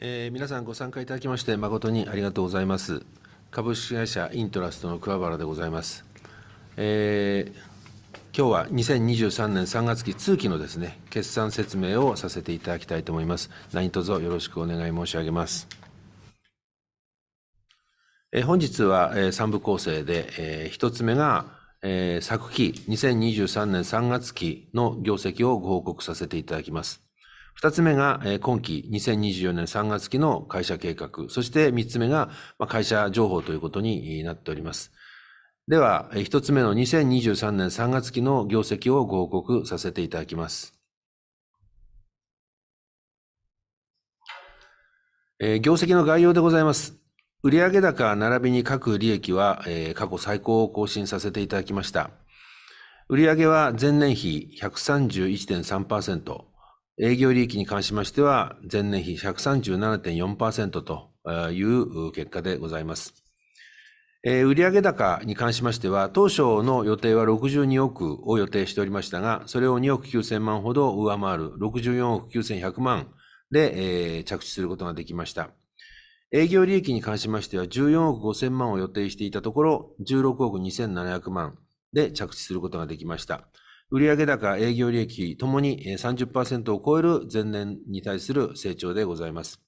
えー、皆さんご参加いただきまして誠にありがとうございます。株式会社イントラストの桑原でございます。えー、今日は2023年3月期通期のですね、決算説明をさせていただきたいと思います。何卒よろしくお願い申し上げます。えー、本日は、えー、3部構成で、えー、1つ目が、えー、昨期2023年3月期の業績をご報告させていただきます。二つ目が、今期2024年3月期の会社計画、そして三つ目が、会社情報ということになっております。では、一つ目の2023年3月期の業績をご報告させていただきます。業績の概要でございます。売上高並びに各利益は、過去最高を更新させていただきました。売上は前年比131.3%、営業利益に関しましては、前年比137.4%という結果でございます。売上高に関しましては、当初の予定は62億を予定しておりましたが、それを2億9000万ほど上回る64億9100万で着地することができました。営業利益に関しましては、14億5000万を予定していたところ、16億2700万で着地することができました。売上高、営業利益ともに30%を超える前年に対する成長でございます。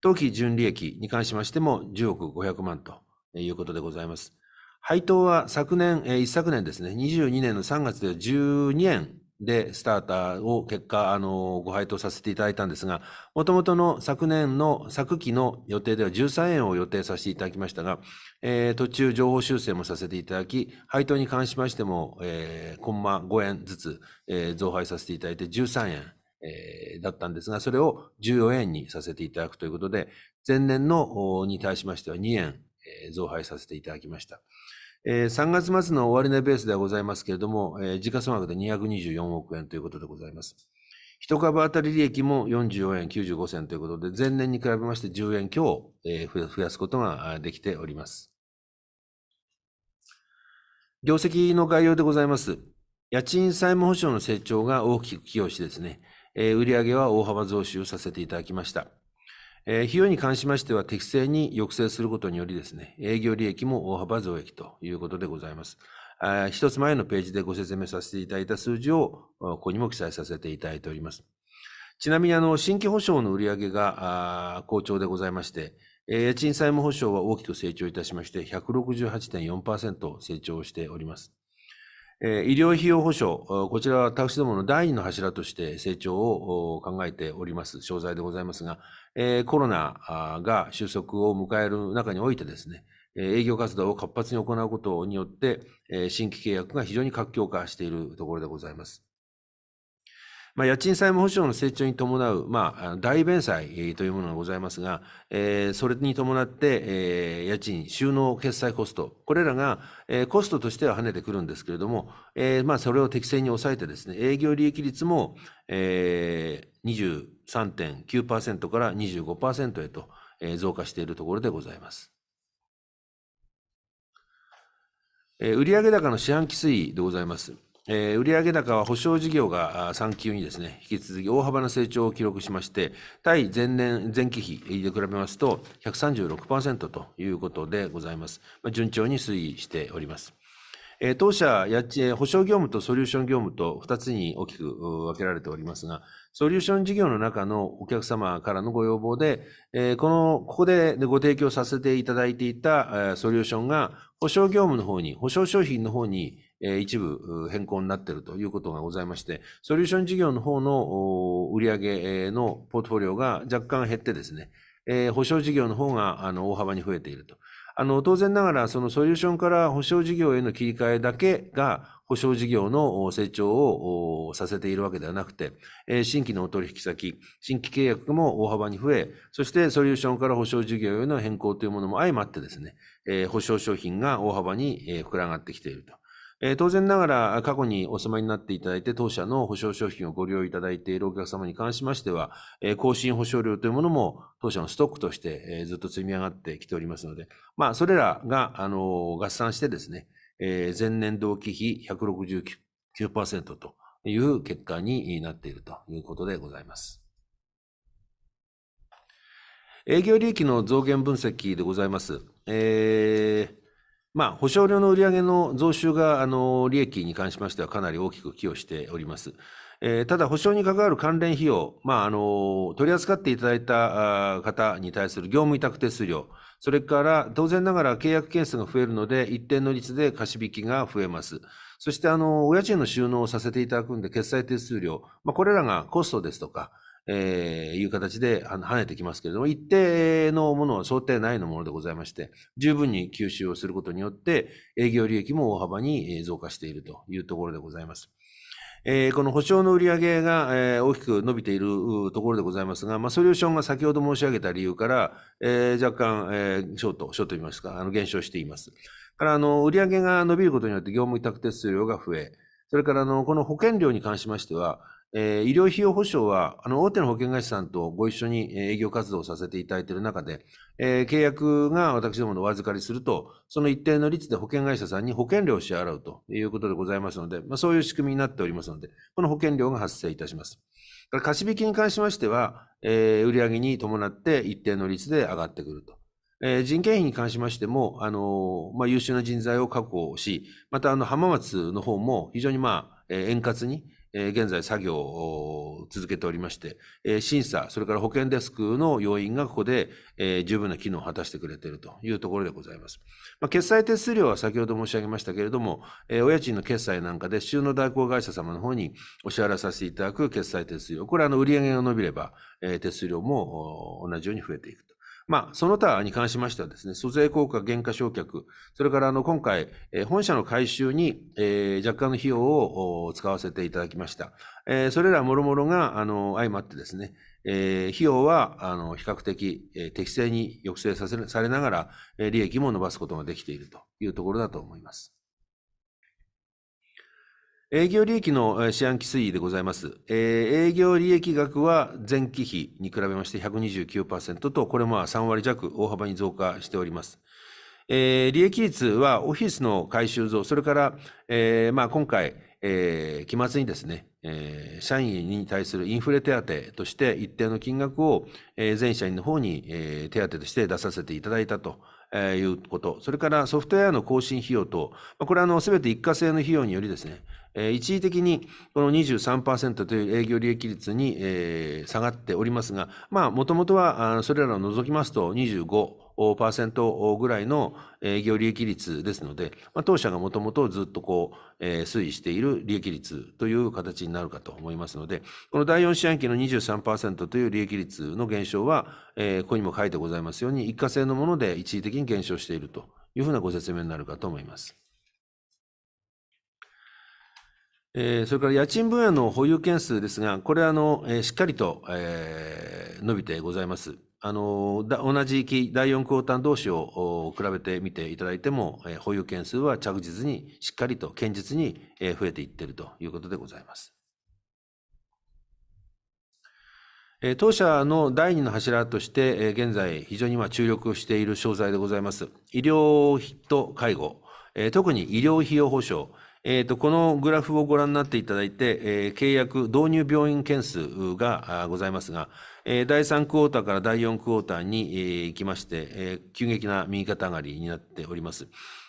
当期純利益に関しましても10億500万ということでございます。配当は昨年、一昨年ですね、22年の3月で12円で、スターターを結果、あの、ご配当させていただいたんですが、もともとの昨年の、昨期の予定では13円を予定させていただきましたが、えー、途中情報修正もさせていただき、配当に関しましても、えー、コンマ5円ずつ、えー、増配させていただいて13円、えー、だったんですが、それを14円にさせていただくということで、前年のに対しましては2円、えー、増配させていただきました。3月末の終値ベースではございますけれども、時価総額で224億円ということでございます。1株当たり利益も44円95銭ということで、前年に比べまして10円強、増やすことができております。業績の概要でございます。家賃債務保証の成長が大きく寄与しですね、売上は大幅増収させていただきました。え費用に関しましては適正に抑制することによりですね、営業利益も大幅増益ということでございます。一つ前のページでご説明させていただいた数字をここにも記載させていただいております。ちなみにあの新規保証の売上が好調でございまして、家賃債務保証は大きく成長いたしまして、168.4%成長しております。医療費用保障、こちらは私どもの第二の柱として成長を考えております、商材でございますが、コロナが収束を迎える中においてですね、営業活動を活発に行うことによって、新規契約が非常に活況化しているところでございます。まあ、家賃債務保障の成長に伴う、まあ、大弁済というものがございますが、えー、それに伴って、えー、家賃、収納決済コスト、これらが、えー、コストとしては跳ねてくるんですけれども、えー、まあ、それを適正に抑えてですね、営業利益率も、えー、23.9%から25%へと、え増加しているところでございます。え売上高の四半期推移でございます。えー、売上高は保証事業が3級にですね、引き続き大幅な成長を記録しまして、対前年、前期比で比べますと136%ということでございます。まあ、順調に推移しております。えー、当社、保証業務とソリューション業務と2つに大きく分けられておりますが、ソリューション事業の中のお客様からのご要望で、えー、この、ここでご提供させていただいていたソリューションが、保証業務の方に、保証商品の方に一部変更になっているということがございまして、ソリューション事業の方の売上のポートフォリオが若干減ってですね、保証事業の方が大幅に増えていると。あの、当然ながら、そのソリューションから保証事業への切り替えだけが、保証事業の成長をさせているわけではなくて、新規のお取引先、新規契約も大幅に増え、そしてソリューションから保証事業への変更というものも相まってですね、保証商品が大幅に膨らがってきていると。え当然ながら、過去にお住まいになっていただいて、当社の保証商品をご利用いただいているお客様に関しましては、え更新保証料というものも、当社のストックとして、えずっと積み上がってきておりますので、まあ、それらが、あの合算してですね、え前年同期比169%という結果になっているということでございます。営業利益の増減分析でございます。えーまあ、保証料の売上の増収が、あの、利益に関しましてはかなり大きく寄与しております。えー、ただ、保証に関わる関連費用、まあ、あの、取り扱っていただいた方に対する業務委託手数料、それから当然ながら契約件数が増えるので、一定の率で貸引きが増えます。そして、あの、お家賃の収納をさせていただくんで、決済手数料、まあ、これらがコストですとか、えー、いう形で跳ねてきますけれども、一定のものは想定内のものでございまして、十分に吸収をすることによって、営業利益も大幅に増加しているというところでございます。えー、この保証の売上が、えー、大きく伸びているところでございますが、まあ、ソリューションが先ほど申し上げた理由から、えー、若干、えー、ショート、ショート言いますか、あの減少しています。からあの売上が伸びることによって業務委託手数料が増え、それからあのこの保険料に関しましては、えー、医療費用保障は、あの、大手の保険会社さんとご一緒に営業活動をさせていただいている中で、えー、契約が私どものお預かりすると、その一定の率で保険会社さんに保険料を支払うということでございますので、まあ、そういう仕組みになっておりますので、この保険料が発生いたします。貸引に関しましては、えー、売上に伴って一定の率で上がってくると。えー、人件費に関しましても、あのー、まあ、優秀な人材を確保し、またあの浜松の方も非常にまあ、え円滑に、え現在作業を続けておりまして、え審査、それから保健デスクの要員がここで、え十分な機能を果たしてくれているというところでございます。まあ、決済手数料は先ほど申し上げましたけれども、えお家賃の決済なんかで収納代行会社様の方にお支払いさせていただく決済手数料、これはあの売上が伸びれば、え手数料も同じように増えていくと。まあ、その他に関しましてはですね、租税効果、減価償却、それからあの今回、え本社の改修に、え若干の費用を使わせていただきました。えそれらもろもろがあの相まってですね、え費用はあの比較的、え適正に抑制させされながら、え利益も伸ばすことができているというところだと思います。営業利益の四半期推移でございます。営業利益額は前期比に比べまして129%と、これも3割弱大幅に増加しております。利益率はオフィスの改修増、それから今回、期末にですね、えー、社員に対するインフレ手当として一定の金額を、えー、全社員の方に、えー、手当として出させていただいたと。えいうこと、それからソフトウェアの更新費用と、これはすべて一過性の費用によりですね、えー、一時的にこの23%という営業利益率に、えー、下がっておりますが、まあ、もともとはそれらを除きますと25、ぐらいの営業利益率ですので、まあ、当社がもともとずっとこう、えー、推移している利益率という形になるかと思いますので、この第4四半期の23%という利益率の減少は、えー、ここにも書いてございますように、一過性のもので一時的に減少しているというふうなご説明になるかと思います。えそれから家賃分野の保有件数ですが、これはあの、えしっかりと、え伸びてございます。あの同じ期、第4クォーター同士を比べてみていただいても、えー、保有件数は着実にしっかりと堅実に、えー、増えていっているということでございます。えー、当社の第2の柱として、えー、現在非常に今注力している商材でございます。医療と介護、えー、特に医療費用保障、えーと、このグラフをご覧になっていただいて、えー、契約、導入病院件数がございますが、えー、第3クォーターから第4クォーターに、えー、行きまして、えー、急激な右肩上がりになっております。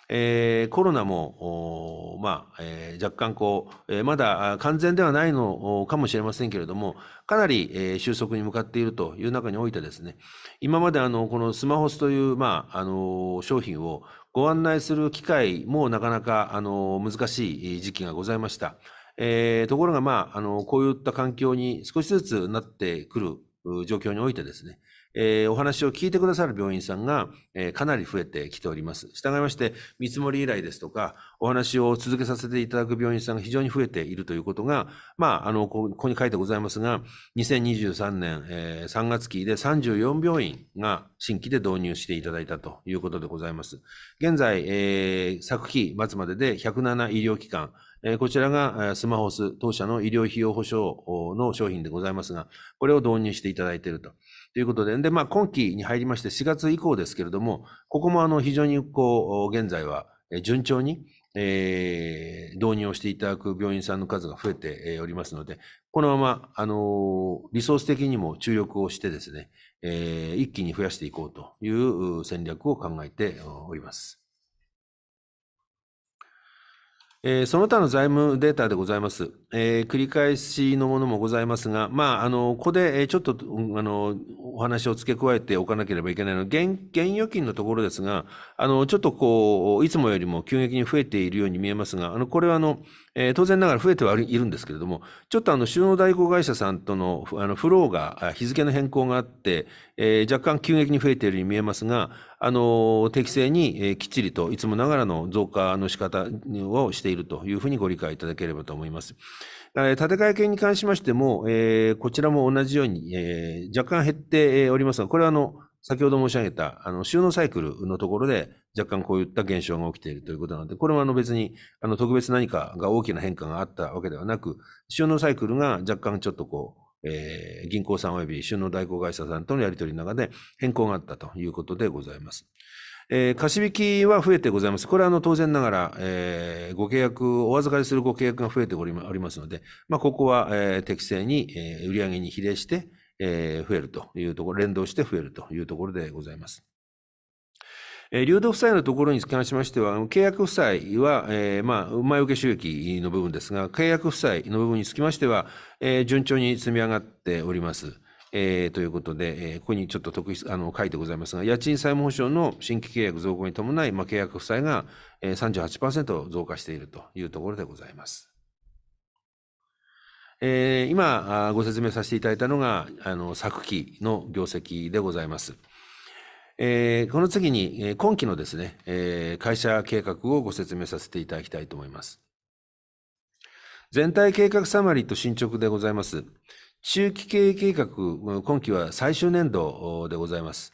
えー、コロナも、まあえー、若干こう、えー、まだ完全ではないのかもしれませんけれども、かなり、えー、収束に向かっているという中においてですね、今まであのこのスマホスという、まあ、あの商品をご案内する機会もなかなか、あの、難しい時期がございました。えー、ところが、まあ、あの、こういった環境に少しずつなってくる状況においてですね、えー、お話を聞いてくださる病院さんが、えー、かなり増えてきております。従いまして、見積もり依頼ですとか、お話を続けさせていただく病院さんが非常に増えているということが、まあ、あの、ここに書いてございますが、2023年、えー、3月期で34病院が新規で導入していただいたということでございます。現在、えー、昨期末までで107医療機関、こちらがスマホス当社の医療費用保障の商品でございますが、これを導入していただいていると。ということで、で、まあ、今期に入りまして4月以降ですけれども、ここもあの、非常にこう、現在は順調に、えー、導入をしていただく病院さんの数が増えておりますので、このまま、あのリソース的にも注力をしてですね、えー、一気に増やしていこうという戦略を考えております。えー、その他の財務データでございます。えー、繰り返しのものもございますが、まあ、あの、ここで、えちょっと、あの、お話を付け加えておかなければいけないのは、現、現預金のところですが、あの、ちょっとこう、いつもよりも急激に増えているように見えますが、あの、これはあの、えー、当然ながら増えてはいるんですけれども、ちょっとあの、収納代行会社さんとの、あの、フローが、日付の変更があって、えー、若干急激に増えているように見えますが、あの適正に、えー、きっちりといつもながらの増加の仕方をしているというふうにご理解いただければと思います。建て替え系に関しましても、えー、こちらも同じように、えー、若干減っておりますが、これはあの先ほど申し上げたあの収納サイクルのところで若干こういった現象が起きているということなので、これはあの別にあの特別何かが大きな変化があったわけではなく、収納サイクルが若干ちょっとこう、えー、銀行さん及び収納代行会社さんとのやり取りの中で変更があったということでございます。えー、貸引は増えてございます。これはあの当然ながら、えー、ご契約、お預かりするご契約が増えておりますので、まあ、ここは、えー、適正に、えー、売上に比例して、えー、増えるというところ、連動して増えるというところでございます。え流動負債のところに関しましては、契約負債は、えー、まあ、前受け収益の部分ですが、契約負債の部分につきましては、えー、順調に積み上がっております。えー、ということで、えー、ここにちょっと特筆あの書いてございますが、家賃債務保証の新規契約増加に伴い、まあ、契約負債が、えー、38%増加しているというところでございます。えー、今ご説明させていただいたのがあの昨期の業績でございます。えー、この次に、今期のですね、えー、会社計画をご説明させていただきたいと思います。全体計画サマリーと進捗でございます。中期経営計画、今期は最終年度でございます。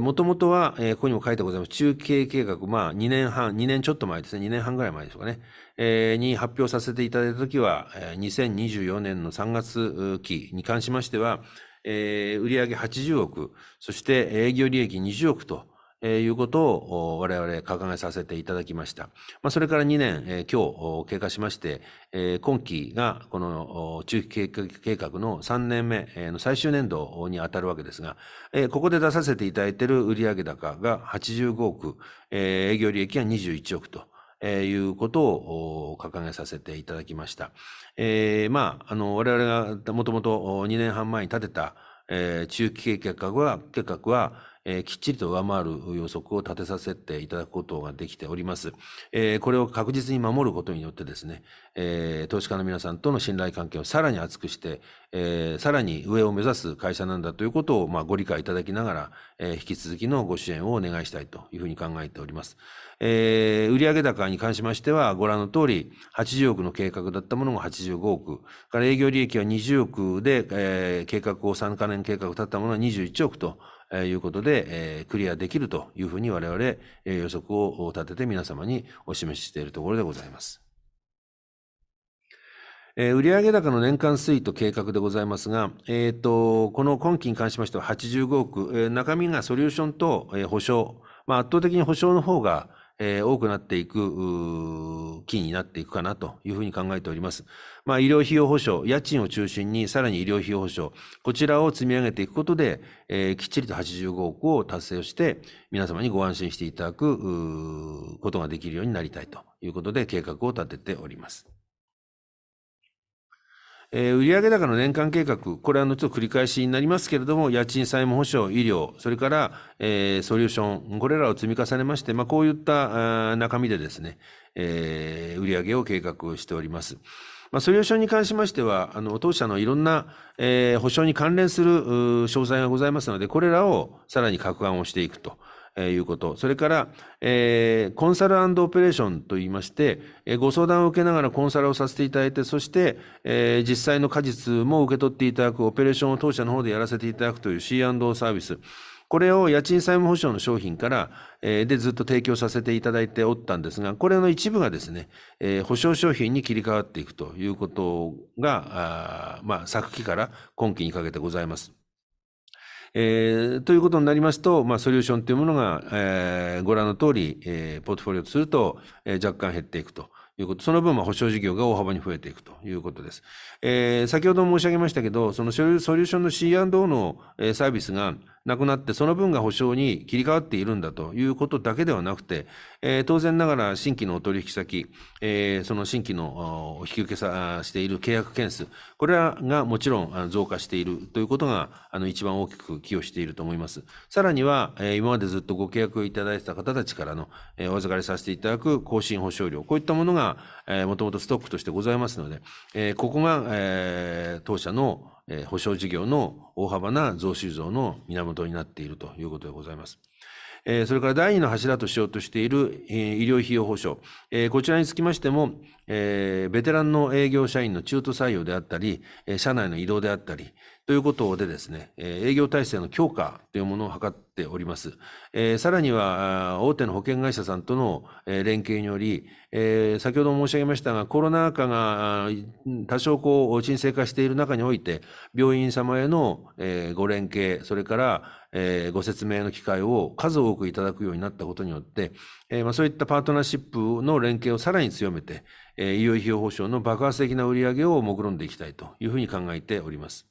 もともとは、えー、ここにも書いてございます。中期経営計画、まあ、2年半、2年ちょっと前ですね。2年半ぐらい前でしょうかね。えー、に発表させていただいたときは、2024年の3月期に関しましては、えー、売上80億、そして営業利益20億と、えー、いうことを我々掲げさせていただきました。まあ、それから2年、えー、今日経過しまして、えー、今期がこの中期計画の3年目の最終年度にあたるわけですが、えー、ここで出させていただいている売上高が85億、えー、営業利益が21億と。えいうことを掲げさせていただきました。えー、まあ、あの、我々がもともと2年半前に立てた、えー、中期計画は、計画は、えー、きっちりと上回る予測を立てさせていただくことができております。えー、これを確実に守ることによってですね、えー、投資家の皆さんとの信頼関係をさらに厚くして、えー、さらに上を目指す会社なんだということを、まあ、ご理解いただきながら、えー、引き続きのご支援をお願いしたいというふうに考えております。えー、売上高に関しましては、ご覧の通り、80億の計画だったものが85億、から営業利益は20億で、えー、計画を3カ年計画をだったものは21億と、えいうことで、えクリアできるというふうに我々、え予測を立てて皆様にお示ししているところでございます。えー、売上高の年間推移と計画でございますが、えっ、ー、と、この今期に関しましては85億、えー、中身がソリューションと、えー、保証、まあ、圧倒的に保証の方が、えー、多くなっていく、期になっていくかなというふうに考えております。まあ、医療費用保証、家賃を中心にさらに医療費用保証、こちらを積み上げていくことで、えー、きっちりと85億を達成して、皆様にご安心していただく、ことができるようになりたいということで計画を立てております。えー、売上高の年間計画、これはちょっと繰り返しになりますけれども、家賃、債務保証、医療、それから、えー、ソリューション、これらを積み重ねまして、まあ、こういった中身でですね、えー、売上を計画しております。まあ、ソリューションに関しましては、あの、当社のいろんな、えー、保証に関連する、詳細がございますので、これらをさらに拡案をしていくとえいうこと。それから、えー、コンサルオペレーションと言いまして、えご相談を受けながらコンサルをさせていただいて、そして、えー、実際の果実も受け取っていただく、オペレーションを当社の方でやらせていただくという C&O サービス。これを家賃債務保証の商品から、えー、でずっと提供させていただいておったんですが、これの一部がですね、えー、保証商品に切り替わっていくということが、あまあ、昨期から今期にかけてございます。えー、ということになりますと、まあ、ソリューションというものが、えー、ご覧の通り、えー、ポートフォリオとすると、えー、若干減っていくと。いうことその分、保証事業が大幅に増えていくということです。えー、先ほど申し上げましたけど、そのソリューションの C&O のサービスが、なくなって、その分が保証に切り替わっているんだということだけではなくて、えー、当然ながら新規のお取引先、えー、その新規の引き受けさしている契約件数、これらがもちろん増加しているということが、あの一番大きく寄与していると思います。さらには、えー、今までずっとご契約いただいてた方たちからの、えー、お預かりさせていただく更新保証料、こういったものが、えー、もともとストックとしてございますので、えー、ここが、えー、当社のえー、保障事業の大幅な増収増の源になっているということでございます。えそれから第2の柱としようとしている、え医療費用保障、えこちらにつきましても、えベテランの営業社員の中途採用であったり、え社内の移動であったり、ということでですね、営業体制の強化というものを図っております。さらには、大手の保険会社さんとの連携により、先ほど申し上げましたが、コロナ禍が多少こう沈静化している中において、病院様へのご連携、それからご説明の機会を数多くいただくようになったことによって、そういったパートナーシップの連携をさらに強めて、医療費用保障の爆発的な売り上げを目論んでいきたいというふうに考えております。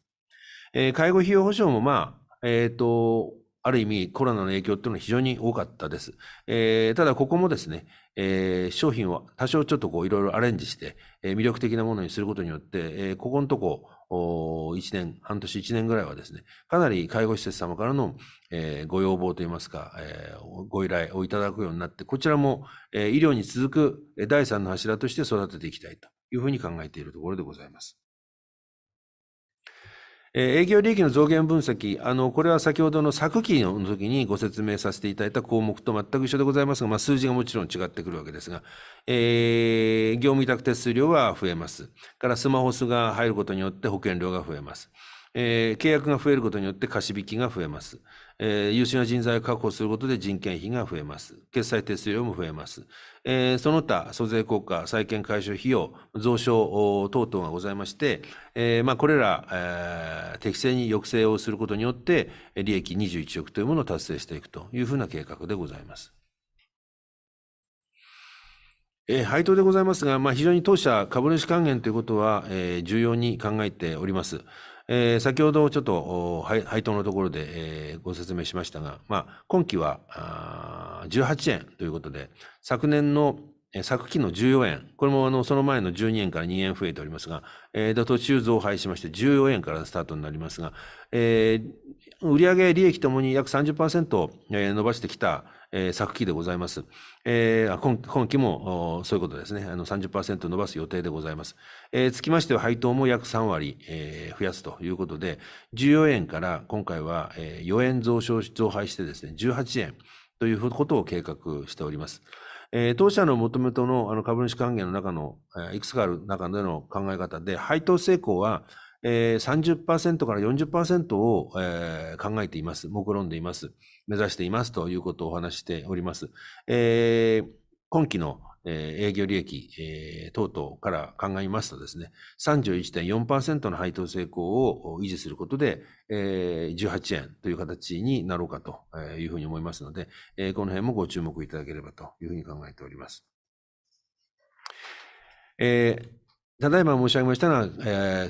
えー、介護費用保障もまあ、えっ、ー、と、ある意味コロナの影響っていうのは非常に多かったです。えー、ただここもですね、えー、商品を多少ちょっとこういろいろアレンジして、えー、魅力的なものにすることによって、えここのとこ、1年、半年1年ぐらいはですね、かなり介護施設様からの、えご要望といいますか、えご依頼をいただくようになって、こちらも、え医療に続く第3の柱として育てていきたいというふうに考えているところでございます。営業利益の増減分析、あのこれは先ほどの昨期の時にご説明させていただいた項目と全く一緒でございますが、まあ、数字がもちろん違ってくるわけですが、えー、業務委託手数料は増えます。からスマホ数が入ることによって保険料が増えます。えー、契約が増えることによって貸し引きが増えます、えー、優秀な人材を確保することで人件費が増えます。決済手数料も増えます。えー、その他、租税効果、債権解消費用、増床等々がございまして、えー、まあ、これら、え適正に抑制をすることによって、利益21億というものを達成していくというふうな計画でございます。えー、配当でございますが、まあ、非常に当社株主還元ということは、え重要に考えております。えー、先ほどちょっと配当のところで、えー、ご説明しましたが、まあ、今期はあ18円ということで、昨年の昨期の14円、これもあのその前の12円から2円増えておりますが、えー、途中増配しまして14円からスタートになりますが、えー、売上利益ともに約30%伸ばしてきたえー、昨期でございます。えー、今今期もそういうことですね。あの30%伸ばす予定でございます。えー、つきましては配当も約3割、えー、増やすということで、14円から今回は、えー、4円増少増配してですね、18円ということを計画しております。えー、当社のもともとのあの株主還元の中の、えー、いくつかある中での考え方で、配当成功は、えー、30%から40%を、えー、考えています。目論んでいます。目指していますということをお話しております。えー、今期の営業利益、えー、等々から考えますとですね、31.4%の配当成功を維持することで、えー、18円という形になろうかというふうに思いますので、えー、この辺もご注目いただければというふうに考えております。えーただいま申し上げましたのは、え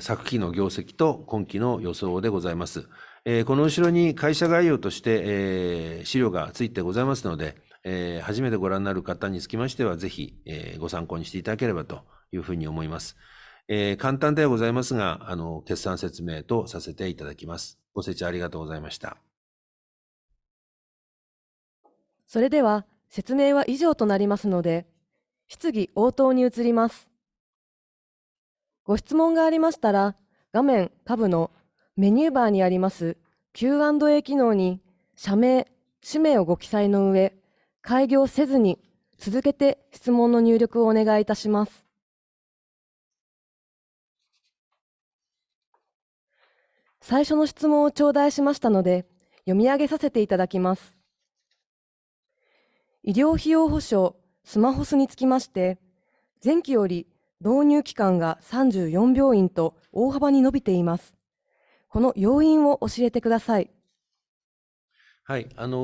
ー、昨期の業績と今期の予想でございます。えー、この後ろに会社概要として、えー、資料がついてございますので、えー、初めてご覧になる方につきましては、ぜひ、えご参考にしていただければというふうに思います。え簡単ではございますが、あの、決算説明とさせていただきます。ご清聴ありがとうございました。それでは、説明は以上となりますので、質疑応答に移ります。ご質問がありましたら、画面下部のメニューバーにあります Q&A 機能に社名、氏名をご記載の上、開業せずに続けて質問の入力をお願いいたします。最初の質問を頂戴しましたので、読み上げさせていただきます。医療費用保障、スマホスにつきまして、前期より導入期間が34病院と大幅に伸びています。この要因を教えてください。はい、あの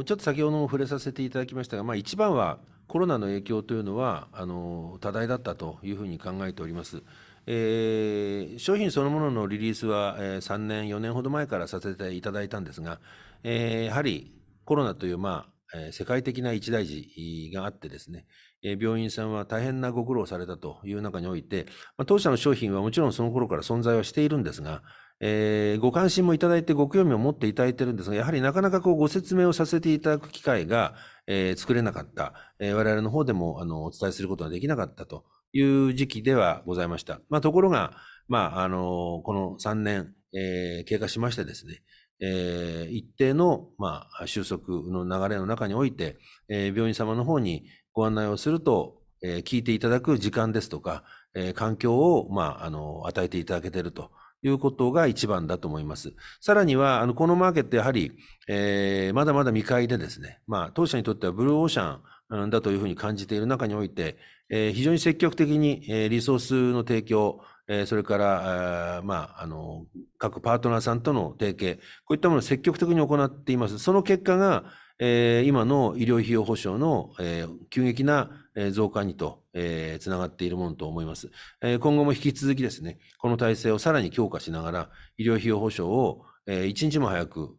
ー、ちょっと先ほども触れさせていただきましたが、まあ、一番はコロナの影響というのはあのー、多大だったというふうに考えております。えー、商品そのもののリリースは、え3年、4年ほど前からさせていただいたんですが、えやはりコロナという、まあえ世界的な一大事があってですね、え病院さんは大変なご苦労されたという中において、まあ、当社の商品はもちろんその頃から存在はしているんですが、えー、ご関心もいただいてご興味を持っていただいてるんですが、やはりなかなかこうご説明をさせていただく機会が、えー、作れなかった、えー、我々の方でもあのお伝えすることができなかったという時期ではございました。まあ、ところが、まあ、あのこの3年、えー、経過しましてですね、えー、一定の、まあ、収束の流れの中において、えー、病院様の方にご案内をすると、えー、聞いていただく時間ですとか、えー、環境を、まあ、あの与えていただけているということが一番だと思います。さらには、あのこのマーケットやはり、えー、まだまだ未開でですね、まあ、当社にとってはブルーオーシャンだというふうに感じている中において、えー、非常に積極的に、えー、リソースの提供、えー、それから、あまあ、あの、各パートナーさんとの提携、こういったものを積極的に行っています。その結果が、えー、今の医療費用保障の、えー、急激な増加にと、えー、つながっているものと思います、えー。今後も引き続きですね、この体制をさらに強化しながら、医療費用保障を、えー、一日も早く、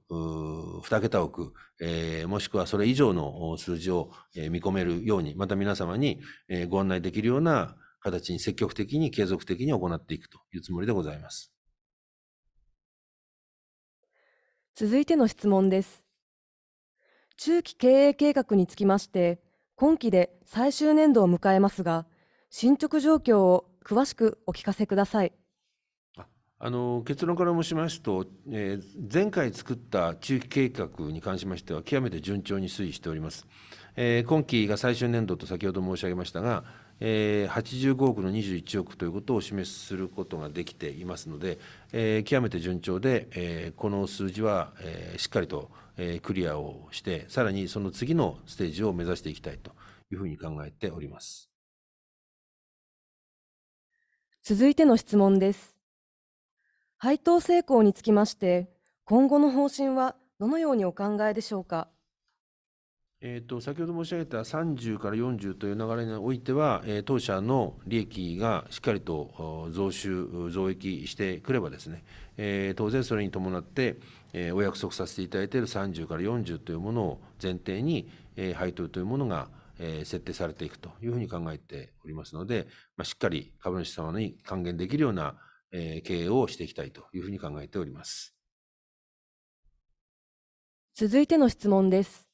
二桁億、えー、もしくはそれ以上の数字を、えー、見込めるように、また皆様に、えー、ご案内できるような形に積極的に継続的に行っていくというつもりでございます。続いての質問です。中期経営計画につきまして、今期で最終年度を迎えますが、進捗状況を詳しくお聞かせください。あの結論から申しますと、えー、前回作った中期計画に関しましては、極めて順調に推移しております。えー、今期が最終年度と先ほど申し上げましたが、えー、85億の21億ということを示しすることができていますので、えー、極めて順調で、えー、この数字は、えー、しっかりと、えー、クリアをして、さらにその次のステージを目指していきたいというふうに考えております。続いての質問です。配当成功につきまして、今後の方針はどのようにお考えでしょうか。えっと、先ほど申し上げた30から40という流れにおいては、え当社の利益がしっかりと増収、増益してくればですね、え当然それに伴って、えお約束させていただいている30から40というものを前提に、え配当というものが、え設定されていくというふうに考えておりますので、まあ、しっかり株主様に還元できるような、え経営をしていきたいというふうに考えております。続いての質問です。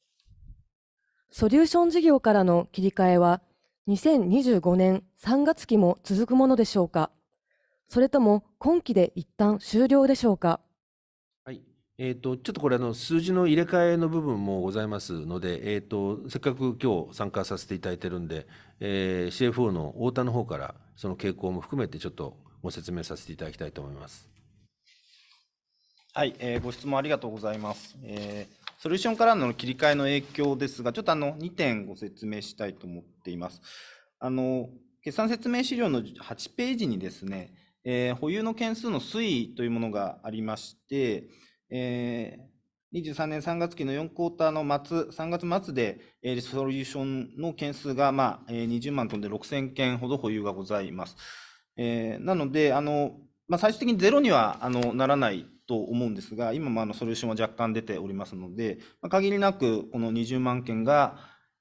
ソリューション事業からの切り替えは2025年3月期も続くものでしょうか。それとも今期で一旦終了でしょうか。ちょっとこれ、数字の入れ替えの部分もございますので、せっかく今日参加させていただいてるんで、CFO の太田の方からその傾向も含めてちょっとご説明させていただきたいと思います。はい、ご質問ありがとうございます。ソリューションからの切り替えの影響ですが、ちょっとあの2点ご説明したいと思っています。あの決算説明資料の8ページにですね、えー、保有の件数の推移というものがありまして、えー23年3月期の4クォーターの末、3月末で、えー、ソリューションの件数が、まあえー、20万トンで6000件ほど保有がございます。えー、なので、あのまあ、最終的にゼロにはあのならないと思うんですが、今もあのソリューションは若干出ておりますので、まあ、限りなくこの20万件が、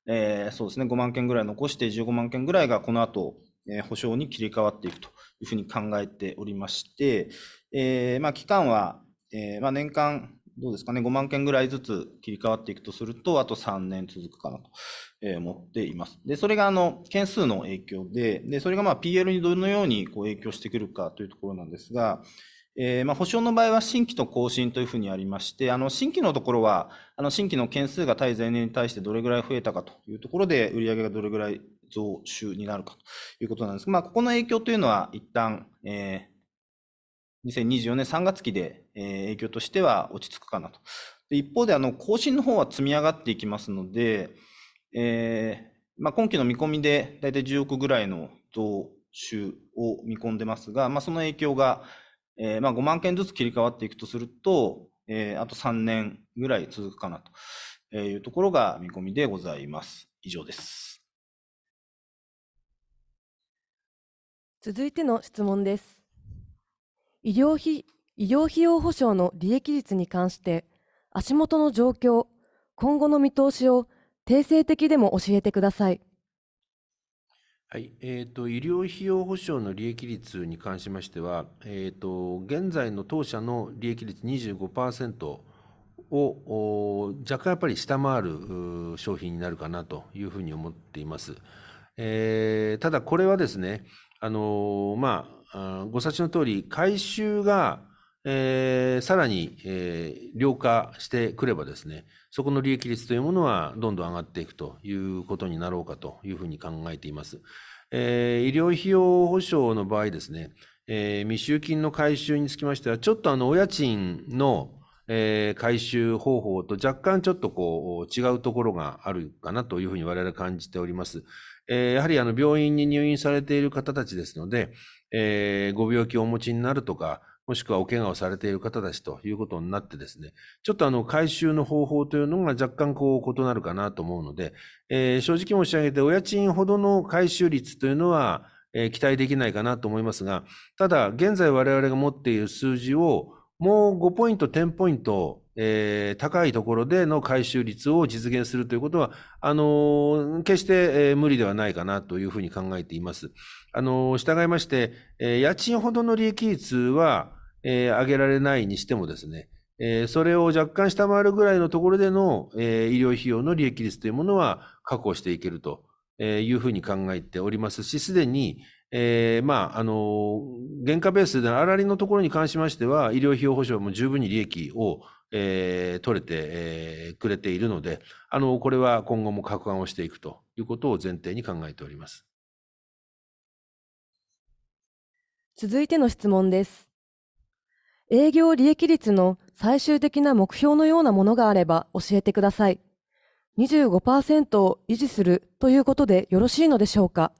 えー、そうですね、5万件ぐらい残して15万件ぐらいがこの後、えー、保証に切り替わっていくというふうに考えておりまして、えー、まあ、期間は、えまあ、年間、どうですかね、5万件ぐらいずつ切り替わっていくとすると、あと3年続くかなと思っています。で、それがあの、件数の影響で、で、それがまあ PL にどのようにこう影響してくるかというところなんですが、えー、まあ、保証の場合は新規と更新というふうにありまして、あの新規のところは、あの新規の件数が対前年に対してどれぐらい増えたかというところで、売上がどれぐらい増収になるかということなんですが、まあ、ここの影響というのは、一旦、えー、2024年3月期で、影響としては落ち着くかなと。一方で、あの更新の方は積み上がっていきますので、えー、まあ、今期の見込みで大体10億ぐらいの増収を見込んでますが、まあ、その影響が、えー、まあ、5万件ずつ切り替わっていくとすると、えー、あと3年ぐらい続くかなというところが見込みでございます。以上です。続いての質問です。医療費医療費用保障の利益率に関して、足元の状況、今後の見通しを定性的でも教えてください。はい、えーと、医療費用保障の利益率に関しましては、えーと、現在の当社の利益率25%を若干やっぱり下回る商品になるかなというふうに思っています。えー、ただこれはですね、あのー、まあ、ご察知の通り、回収がえー、さらに、えー、量化してくればですね、そこの利益率というものはどんどん上がっていくということになろうかというふうに考えています。えー、医療費用保障の場合ですね、えー、未収金の回収につきましては、ちょっとあの、お家賃の、えー、回収方法と若干ちょっとこう違うところがあるかなというふうに我々感じております。えー、やはりあの病院に入院されている方たちですので、えー、ご病気をお持ちになるとか、もしくはお怪我をされている方たちということになってですね、ちょっとあの回収の方法というのが若干こう異なるかなと思うので、えー、正直申し上げてお家賃ほどの回収率というのは、えー、期待できないかなと思いますが、ただ現在我々が持っている数字をもう5ポイント、10ポイントえー、高いところでの回収率を実現するということは、あのー、決して、えー、無理ではないかなというふうに考えています。あのー、従いまして、えー、家賃ほどの利益率は、えー、上げられないにしてもですね、えー、それを若干下回るぐらいのところでの、えー、医療費用の利益率というものは確保していけるというふうに考えておりますし、すでに、えー、まあ、あの、原価ベースでの粗利のところに関しましては、医療費用保障も十分に利益をえー、取れて、えー、くれているのであのこれは今後も拡案をしていくということを前提に考えております続いての質問です営業利益率の最終的な目標のようなものがあれば教えてください25%を維持するということでよろしいのでしょうか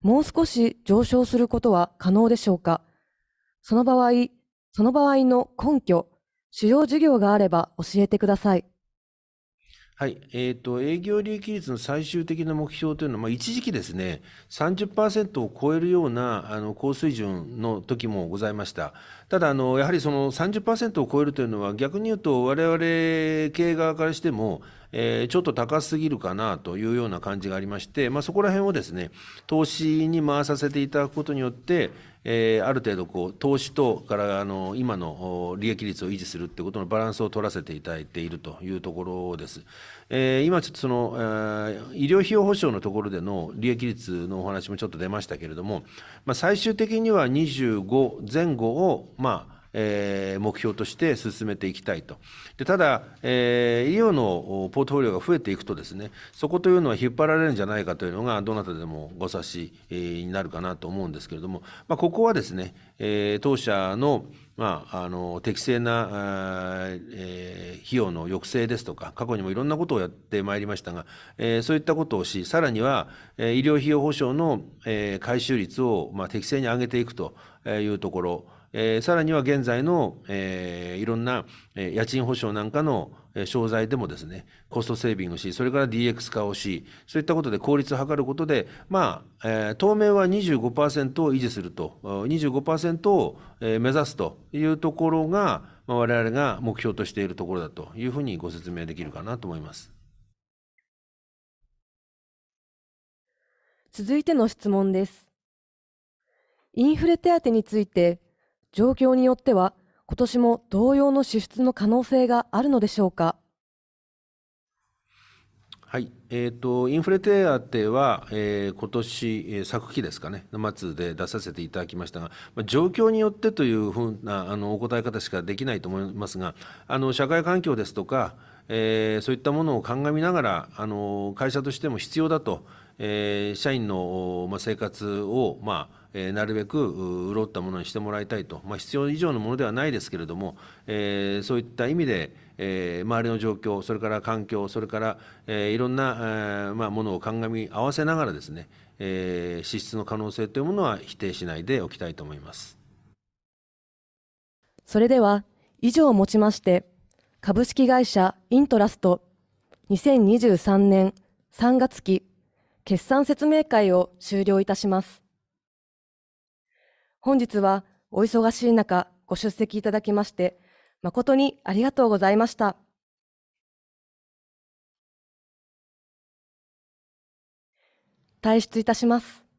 もう少し上昇することは可能でしょうかその場合、その場合の根拠主要事業があれば教えてください。はい、えーと営業利益率の最終的な目標というのは、まあ、一時期ですね、30%を超えるようなあの高水準の時もございました。ただあの、やはりその30%を超えるというのは、逆に言うと、我々経営側からしても、えー、ちょっと高すぎるかなというような感じがありまして、まあ、そこら辺をですね、投資に回させていただくことによって、えー、ある程度こう投資とからあの今の利益率を維持するってことのバランスを取らせていただいているというところです。えー、今ちょっとその、えー、医療費用保障のところでの利益率のお話もちょっと出ましたけれども、まあ、最終的には25前後をまあえー、目標として進めていきたいと。でただ、えー、医療のポートフォリオが増えていくとですね、そこというのは引っ張られるんじゃないかというのが、どなたでもご察し、になるかなと思うんですけれども、まあ、ここはですね、え当社のまあ、あの適正な、えー、費用の抑制ですとか過去にもいろんなことをやってまいりましたが、えー、そういったことをしさらには、えー、医療費用保障の、え回収率を、まあ、適正に上げていくというところえー、さらには現在の、えー、いろんな、えー、家賃保証なんかの、えー、商材でもですね、コストセービングし、それから DX 化をし、そういったことで効率を図ることで、まあ、えー、当面は25%を維持すると、25%を、え目指すというところが、まあ、我々が目標としているところだというふうにご説明できるかなと思います。続いての質問です。インフレ手当について状況によっては、今年も同様の支出の可能性があるのでしょうか。はい、えーと、インフレ手当は、えー、今年、えー、昨期ですかね、末で出させていただきましたが、まあ、状況によってというふうなあのお答え方しかできないと思いますが、あの社会環境ですとか、えー、そういったものを鑑みながら、あの会社としても必要だと、えー、社員の、まあ、生活を、まあえー、なるべく潤ったものにしてもらいたいと、まあ、必要以上のものではないですけれども、えー、そういった意味で、えー、周りの状況それから環境それから、えいろんな、えーまあ、ものを鑑み合わせながらですね、えー、支出の可能性というものは否定しないでおきたいと思いますそれでは以上をもちまして株式会社イントラスト2023年3月期決算説明会を終了いたします。本日はお忙しい中、ご出席いただきまして、誠にありがとうございました。退出いたします。